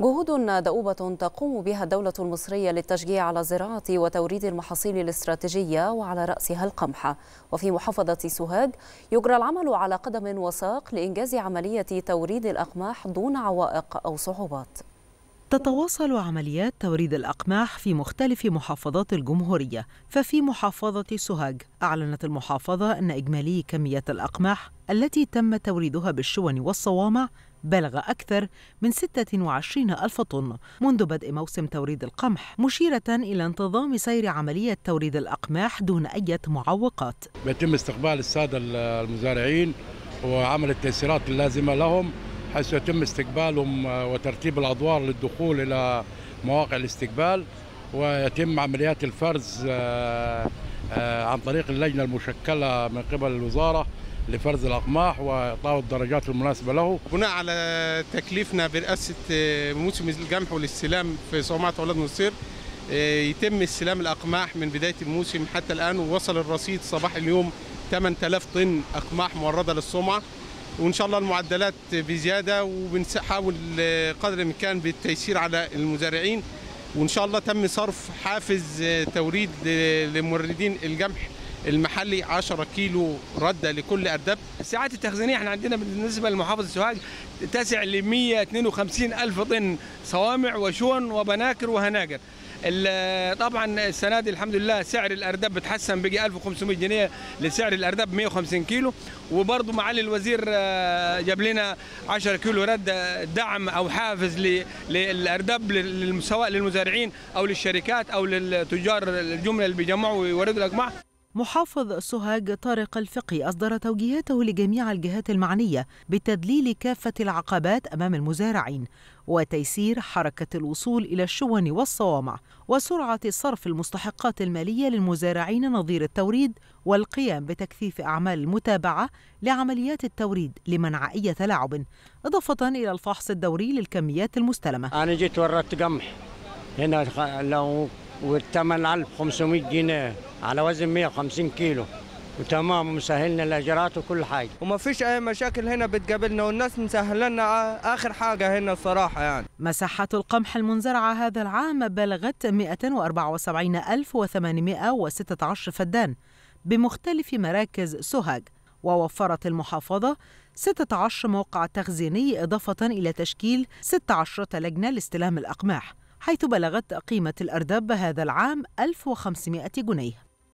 جهود دؤوبة تقوم بها الدولة المصرية للتشجيع على زراعة وتوريد المحاصيل الاستراتيجية وعلى رأسها القمح وفي محافظة سوهاج يجرى العمل على قدم وساق لإنجاز عملية توريد الأقماح دون عوائق أو صعوبات تتواصل عمليات توريد الأقماح في مختلف محافظات الجمهورية ففي محافظة سوهاج أعلنت المحافظة أن إجمالي كمية الأقماح التي تم توريدها بالشون والصوامع بلغ أكثر من 26 ألف طن منذ بدء موسم توريد القمح مشيرة إلى انتظام سير عملية توريد الأقماح دون أي معوقات بيتم استقبال السادة المزارعين وعمل التيسيرات اللازمة لهم حيث يتم استقبالهم آه، وترتيب الأدوار للدخول إلى مواقع الاستقبال ويتم عمليات الفرز آه، آه، عن طريق اللجنة المشكلة من قبل الوزارة لفرز الأقماح وإعطائه الدرجات المناسبة له بناء على تكليفنا برئاسة آه، موسم الجمح والاستلام في صومعة أولاد نصير آه، يتم استلام الأقماح من بداية الموسم حتى الآن ووصل الرصيد صباح اليوم 8000 طن أقماح موردة للصومعة وإن شاء الله المعدلات بزيادة وبنحاول آه، قدر الإمكان بالتيسير على المزارعين وإن شاء الله تم صرف حافز توريد لموردين الجمح المحلي 10 كيلو رده لكل اردب الساعات التخزينيه احنا عندنا بالنسبه لمحافظه سوهاج تسع ل 152 الف طن صوامع وشون وبناكر وهناجر طبعا السنه دي الحمد لله سعر الارداب بتحسن بيجي 1500 جنيه لسعر الارداب 150 كيلو وبرضه معالي الوزير آه، جاب لنا 10 كيلو رد آه، دعم او حافز للارداب سواء للمزارعين او للشركات او للتجار الجمله اللي بيجمعوا ويوردوا الاجماع محافظ سوهاج طارق الفقي أصدر توجيهاته لجميع الجهات المعنية بتدليل كافة العقبات أمام المزارعين وتيسير حركة الوصول إلى الشون والصوامع وسرعة صرف المستحقات المالية للمزارعين نظير التوريد والقيام بتكثيف أعمال المتابعة لعمليات التوريد لمنع أي تلاعب إضافة إلى الفحص الدوري للكميات المستلمة أنا جيت وردت قمح هنا لو والثمن 1500 جنيه على وزن 150 كيلو وتمام ومسهلنا الاجراءات وكل حاجه وما فيش اي مشاكل هنا بتقابلنا والناس مسهله لنا اخر حاجه هنا الصراحه يعني مساحه القمح المنزرعه هذا العام بلغت 174816 فدان بمختلف مراكز سوهاج ووفرت المحافظه 16 موقع تخزيني اضافه الى تشكيل 16 لجنه لاستلام الاقماح حيث بلغت قيمة الأرداب هذا العام 1500 جنيه